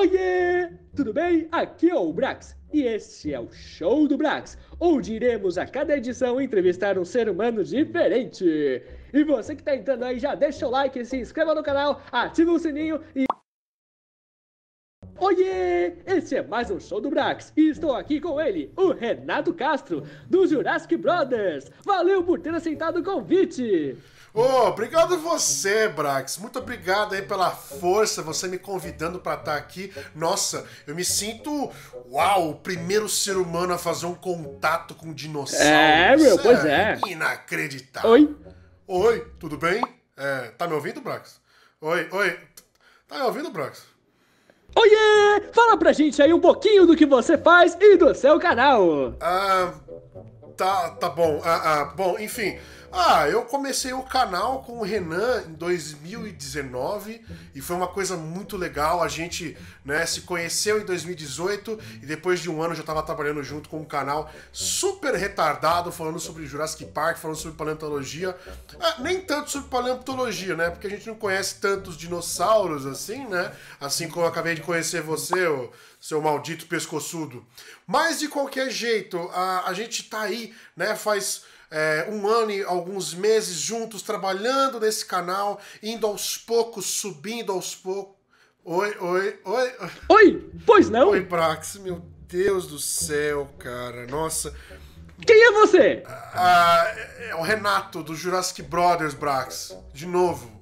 Oiê! Tudo bem? Aqui é o Brax e este é o Show do Brax, onde iremos a cada edição entrevistar um ser humano diferente. E você que está entrando aí, já deixa o like, se inscreva no canal, ativa o sininho e Oiê! Esse é mais um show do Brax e estou aqui com ele, o Renato Castro, do Jurassic Brothers. Valeu por ter aceitado o convite! Oh, obrigado você, Brax. Muito obrigado aí pela força, você me convidando para estar tá aqui. Nossa, eu me sinto, uau, o primeiro ser humano a fazer um contato com um dinossauro. É, meu, Isso pois é. é. Inacreditável. Oi. Oi, tudo bem? É, tá me ouvindo, Brax? Oi, oi. Tá me ouvindo, Brax? Oiê! Fala pra gente aí um pouquinho do que você faz e do seu canal. Ah, tá, tá bom. Ah, ah, bom, enfim. Ah, eu comecei o canal com o Renan em 2019 e foi uma coisa muito legal. A gente né, se conheceu em 2018 e depois de um ano já estava trabalhando junto com um canal super retardado falando sobre Jurassic Park, falando sobre paleontologia. Ah, nem tanto sobre paleontologia, né? Porque a gente não conhece tantos dinossauros assim, né? Assim como eu acabei de conhecer você, o seu maldito pescoçudo. Mas de qualquer jeito, a, a gente tá aí, né? Faz é, um ano e alguns meses juntos trabalhando nesse canal, indo aos poucos, subindo aos poucos. Oi, oi, oi. Oi, pois não? Oi, Prax, meu Deus do céu, cara, nossa. Quem é você? Ah, é o Renato, do Jurassic Brothers, Brax. De novo.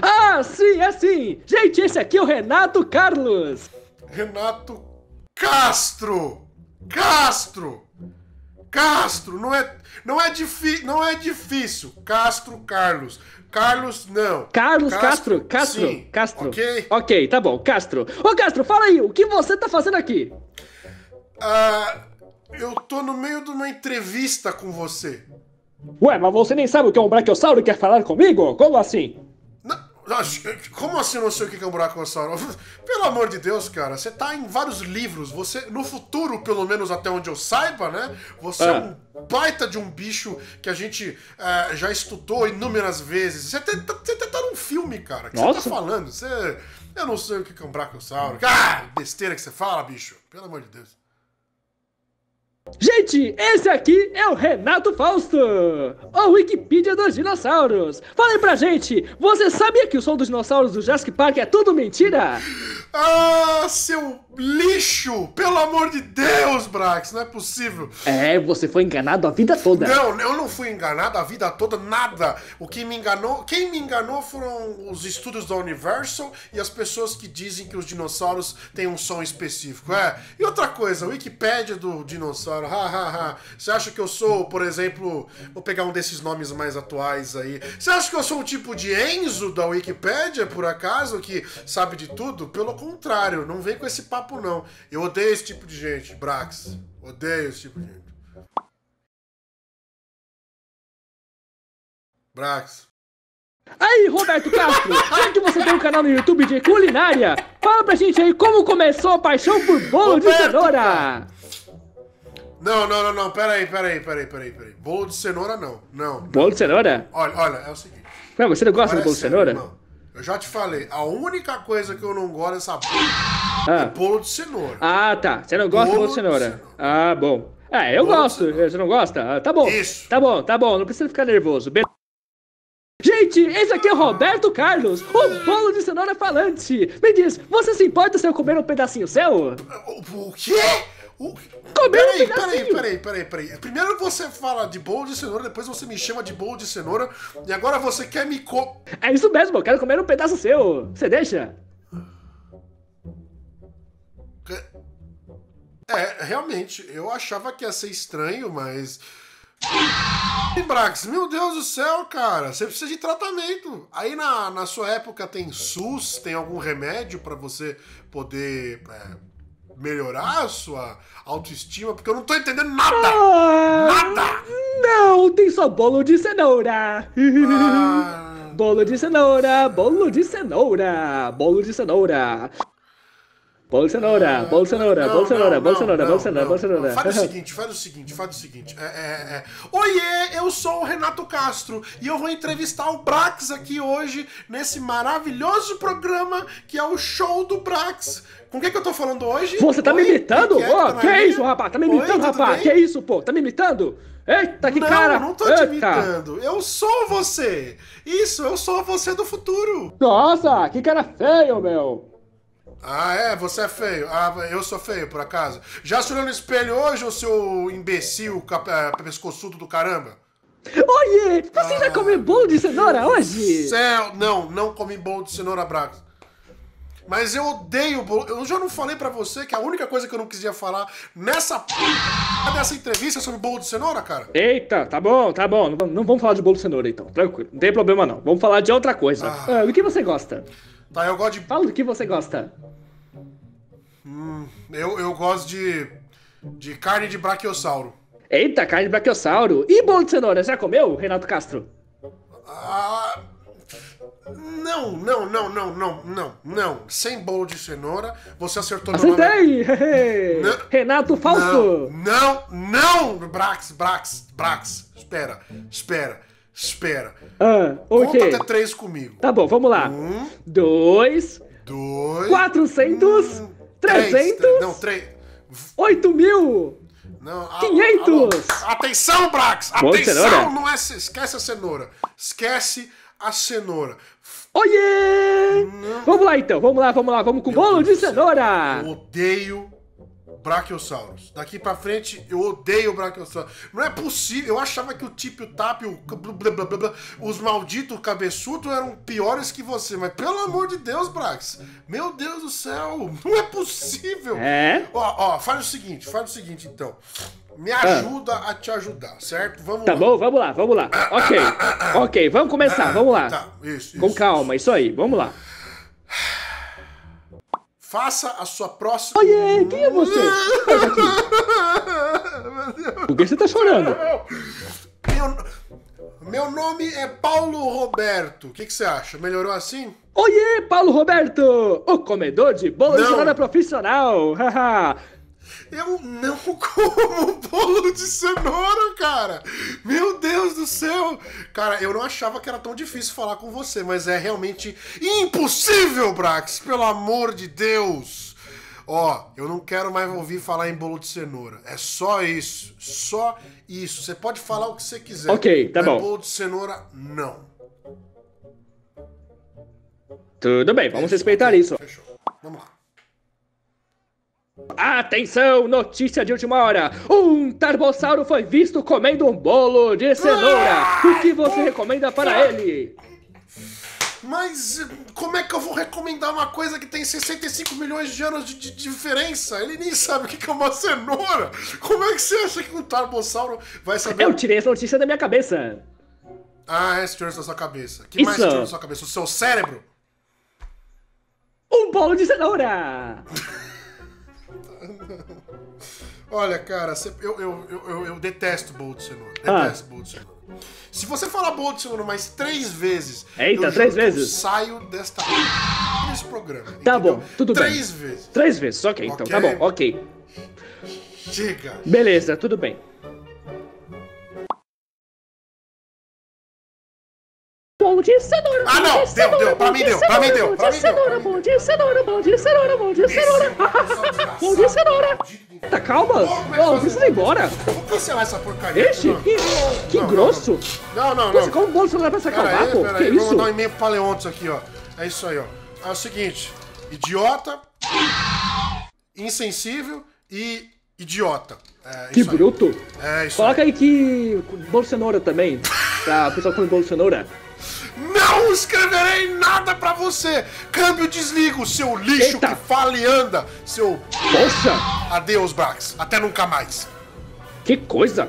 Ah, sim, é sim. Gente, esse aqui é o Renato Carlos. Renato Castro! Castro! Castro, não é, não é, difi, não é difícil. Castro, Carlos. Carlos, não. Carlos Castro, Castro, Castro. Sim, Castro. Ok. Ok, tá bom, Castro. Ô, Castro, fala aí, o que você tá fazendo aqui? Ah, eu tô no meio de uma entrevista com você. Ué, mas você nem sabe o que é um brachiosauro e quer falar comigo? Como assim? Como assim não sei o que é um buraco negossauro? Pelo amor de Deus, cara, você tá em vários livros. Você, no futuro, pelo menos até onde eu saiba, né? Você é, é um baita de um bicho que a gente é, já estudou inúmeras vezes. Você até, até tá num filme, cara. que Nossa. você tá falando? Você. Eu não sei o que é um brachiosauro. Cara, ah, besteira que você fala, bicho. Pelo amor de Deus. Gente, esse aqui é o Renato Fausto, a Wikipedia dos dinossauros. Falem pra gente, você sabia que o som dos dinossauros do Jurassic Park é tudo mentira? Ah, seu lixo! Pelo amor de Deus, Brax, não é possível. É, você foi enganado a vida toda. Não, eu não fui enganado a vida toda, nada. O que me enganou, quem me enganou foram os estudos da Universal e as pessoas que dizem que os dinossauros têm um som específico. É. E outra coisa, a Wikipedia do dinossauro ha, ha, ha. Você acha que eu sou, por exemplo, vou pegar um desses nomes mais atuais aí. Você acha que eu sou um tipo de Enzo da Wikipédia, por acaso, que sabe de tudo? Pelo contrário, não vem com esse papo, não. Eu odeio esse tipo de gente, Brax. Odeio esse tipo de gente. Brax. Aí, Roberto Castro, já que você tem um canal no YouTube de culinária, fala pra gente aí como começou a paixão por bolo Roberto, de cenoura. Cara. Não, não, não, não. Peraí, peraí, peraí, peraí, aí. Bolo de cenoura, não. Não. não. Bolo de cenoura? Olha, olha, é o seguinte. Não, você não gosta de bolo de cenoura? Não. Eu já te falei, a única coisa que eu não gosto dessa ah. é bolo de cenoura. Ah, tá. Você não gosta bolo de bolo de cenoura. de cenoura. Ah, bom. Ah, eu bolo gosto. Você não gosta? Ah, tá bom. Isso. Tá bom, tá bom. Não precisa ficar nervoso. Gente, esse aqui é o Roberto Carlos, o bolo de cenoura falante. Me diz, você se importa se eu comer um pedacinho seu? O, o quê? O... Comer peraí, peraí, peraí, peraí, peraí. Primeiro você fala de bolo de cenoura, depois você me chama de bolo de cenoura, e agora você quer me co... É isso mesmo, eu quero comer um pedaço seu. Você deixa? É, realmente, eu achava que ia ser estranho, mas... Brax, meu Deus do céu, cara, você precisa de tratamento. Aí na, na sua época tem SUS, tem algum remédio para você poder é, melhorar a sua autoestima, porque eu não tô entendendo nada! Ah, nada! Não, tem só bolo de cenoura! Ah. Bolo de cenoura, bolo de cenoura, bolo de cenoura. Bolsonaro, Bolsonaro, Bolsonaro, Bolsonaro, Bolsonaro, Bolsonaro. Faz o seguinte, faz o seguinte, faz o seguinte. É, é, é. Oiê, eu sou o Renato Castro e eu vou entrevistar o Brax aqui hoje nesse maravilhoso programa que é o Show do Brax. Com quem que eu tô falando hoje? Você tá Oi? me imitando? Tá que, oh, que é isso, rapaz? Tá me imitando, Oi, rapaz? Bem? Que é isso, pô? Tá me imitando? Eita, que não, cara! Não, não tô Eita. te imitando. Eu sou você. Isso, eu sou você do futuro. Nossa, que cara feio, meu. Ah, é? Você é feio. Ah, eu sou feio, por acaso. Já se olhou no espelho hoje, ô seu imbecil cap... Eh, pescoçudo do caramba? Oiê! Você ah, já comeu bolo de cenoura hoje? Céu, não, não comi bolo de cenoura braga. Mas eu odeio bolo. Eu já não falei para você que a única coisa que eu não quisia falar nessa p... dessa entrevista é sobre bolo de cenoura, cara? Eita, tá bom, tá bom. Não, não vamos falar de bolo de cenoura então. Tranquilo, não tem problema não. Vamos falar de outra coisa. Ah. Ah, que você gosta? Tá, eu gosto de. Fala do que você gosta. Hum, eu, eu gosto de. de carne de brachiosauro. Eita, carne de brachiosauro. E bolo de cenoura, já comeu, Renato Castro? Ah. Não, não, não, não, não, não, não. Sem bolo de cenoura, você acertou Acertei! no nome. Renato falso Não, não, não, Brax, Brax, Brax. Espera, espera. Espera. Ah, okay. Conta até três comigo. Tá bom, vamos lá. Um, dois, dois, quatrocentos, um, trezentos, não, três, oito mil. Não, 500! atenção, Brax! Atenção! Não é, esquece a cenoura. Esquece a cenoura. Oiê! Não. Vamos lá então, vamos lá, vamos lá, vamos com Meu bolo Deus de cenoura! Eu odeio Brachiosaurus. Daqui pra frente, eu odeio o Brachiosaurus. Não é possível. Eu achava que o Tipo Tap, o blá, blá, blá, blá, os malditos cabeçudos eram piores que você. Mas pelo amor de Deus, Brax. Meu Deus do céu. Não é possível. É? Ó, ó, faz o seguinte, faz o seguinte, então. Me ah. ajuda ah. a te ajudar, certo? Vamos tá lá. bom, vamos lá, vamos lá. Ah, ah ok, ah, ah, ok, vamos começar, vamos lá. Tá, isso, Com isso, calma, isso. isso aí, vamos lá. Faça a sua próxima. Oiê, quem é você? Por que você tá chorando? Meu, meu nome é Paulo Roberto. O que, que você acha? Melhorou assim? Oiê, Paulo Roberto! O comedor de bolo não. de cenoura profissional! Eu não como bolo de cenoura, cara! Meu do céu! Cara, eu não achava que era tão difícil falar com você, mas é realmente impossível, Brax! Pelo amor de Deus! Ó, eu não quero mais ouvir falar em bolo de cenoura. É só isso. Só isso. Você pode falar o que você quiser. Ok, tá bom. Bolo de cenoura, não. Tudo bem, vamos respeitar isso. Fechou. Atenção, notícia de última hora! Um tarbossauro foi visto comendo um bolo de cenoura! O que você recomenda para ele? Mas como é que eu vou recomendar uma coisa que tem 65 milhões de anos de, de diferença? Ele nem sabe o que é uma cenoura! Como é que você acha que um tarbossauro vai saber? Eu tirei essa notícia da minha cabeça! Ah, essa é, tirou da sua cabeça. O que Isso. mais tirou da sua cabeça? O seu cérebro? Um bolo de cenoura! Olha, cara, eu, eu, eu, eu detesto bolo de ah. Detesto ah. Se você falar bolo mais três vezes. Eita, três vezes? saio desta. desse programa. Tá entendeu? bom, tudo três bem. Três vezes. Três vezes, ok, okay. então. Tá bom, ok. Diga. Beleza, tudo bem. Bom de cenoura, ah, não. deu, deu. Pra mim deu, pra mim deu, Bom de cenoura, Bom de cenoura, bom de cenoura, bom de cenoura, bom de cenoura. Eita, calma. Ô, precisa é ir embora. que cancelar essa porcaria. Este, que, grosso. Não, não, não. como bom celular cenoura essa calma, pô? Que isso? Vou mandar um e-mail pro Paleontos aqui, ó. É isso aí, ó. É o seguinte. Idiota, insensível e idiota. É, que bruto. Aí. É, isso Coloca aí, aí que bolo cenoura também. pra pessoal comer bolo cenoura escreverei nada para você. Câmbio, desligo, seu lixo Eita. que fala e anda, seu. Poxa! Adeus, Brax. Até nunca mais. Que coisa!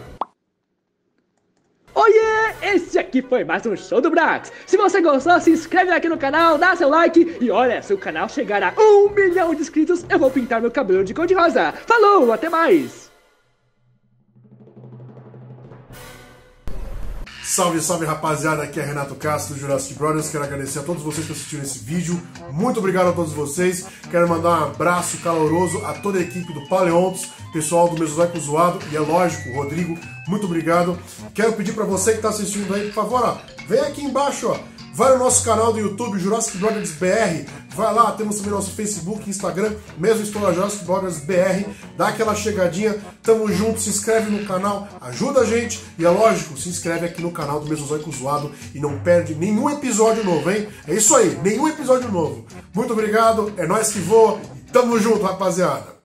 Oiê! Esse aqui foi mais um show do Brax. Se você gostou, se inscreve aqui no canal, dá seu like e olha, se o canal chegar a um milhão de inscritos, eu vou pintar meu cabelo de cor de rosa. Falou, até mais! Salve, salve rapaziada, aqui é Renato Castro do Jurassic Brothers. Quero agradecer a todos vocês que assistiram esse vídeo. Muito obrigado a todos vocês. Quero mandar um abraço caloroso a toda a equipe do Paleontos, pessoal do Mesozoico Zoado e é lógico, Rodrigo, muito obrigado. Quero pedir para você que está assistindo aí, por favor, ó, vem aqui embaixo, ó Vai no nosso canal do YouTube, Jurassic Brothers BR. Vai lá, temos também nosso Facebook, Instagram, mesmo história Jurassic Brothers BR. Dá aquela chegadinha, tamo junto, se inscreve no canal, ajuda a gente. E é lógico, se inscreve aqui no canal do Mesozoico Zoado e não perde nenhum episódio novo, hein? É isso aí, nenhum episódio novo. Muito obrigado, é nós que voa. Tamo junto, rapaziada.